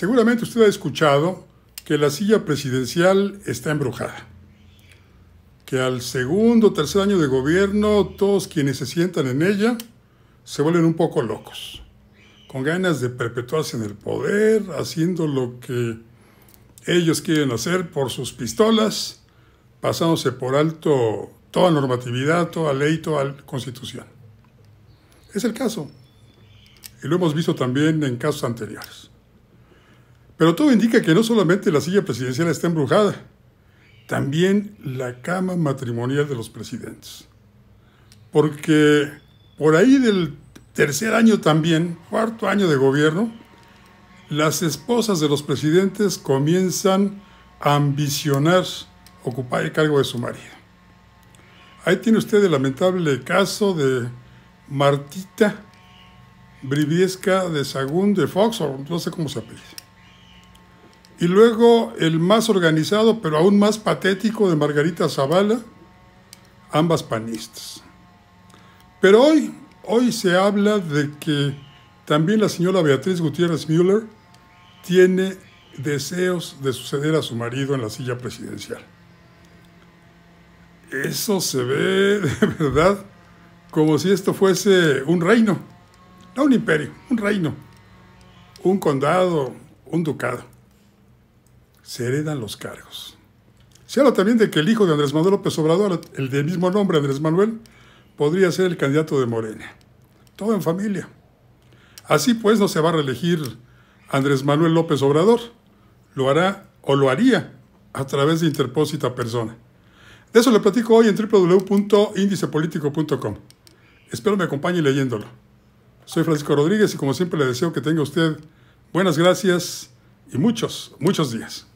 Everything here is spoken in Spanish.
Seguramente usted ha escuchado que la silla presidencial está embrujada, que al segundo o tercer año de gobierno todos quienes se sientan en ella se vuelven un poco locos, con ganas de perpetuarse en el poder, haciendo lo que ellos quieren hacer por sus pistolas, pasándose por alto toda normatividad, toda ley, toda constitución. Es el caso. Y lo hemos visto también en casos anteriores. Pero todo indica que no solamente la silla presidencial está embrujada, también la cama matrimonial de los presidentes. Porque por ahí del tercer año también, cuarto año de gobierno, las esposas de los presidentes comienzan a ambicionar ocupar el cargo de su marido. Ahí tiene usted el lamentable caso de Martita Briviesca de Sagún de Fox, no sé cómo se apellida y luego el más organizado, pero aún más patético, de Margarita Zavala, ambas panistas. Pero hoy, hoy se habla de que también la señora Beatriz Gutiérrez Müller tiene deseos de suceder a su marido en la silla presidencial. Eso se ve de verdad como si esto fuese un reino, no un imperio, un reino, un condado, un ducado se heredan los cargos. Se habla también de que el hijo de Andrés Manuel López Obrador, el del mismo nombre Andrés Manuel, podría ser el candidato de Morena. Todo en familia. Así pues no se va a reelegir Andrés Manuel López Obrador. Lo hará o lo haría a través de interpósita persona. De eso le platico hoy en www.indicepolitico.com. Espero me acompañe leyéndolo. Soy Francisco Rodríguez y como siempre le deseo que tenga usted buenas gracias y muchos, muchos días.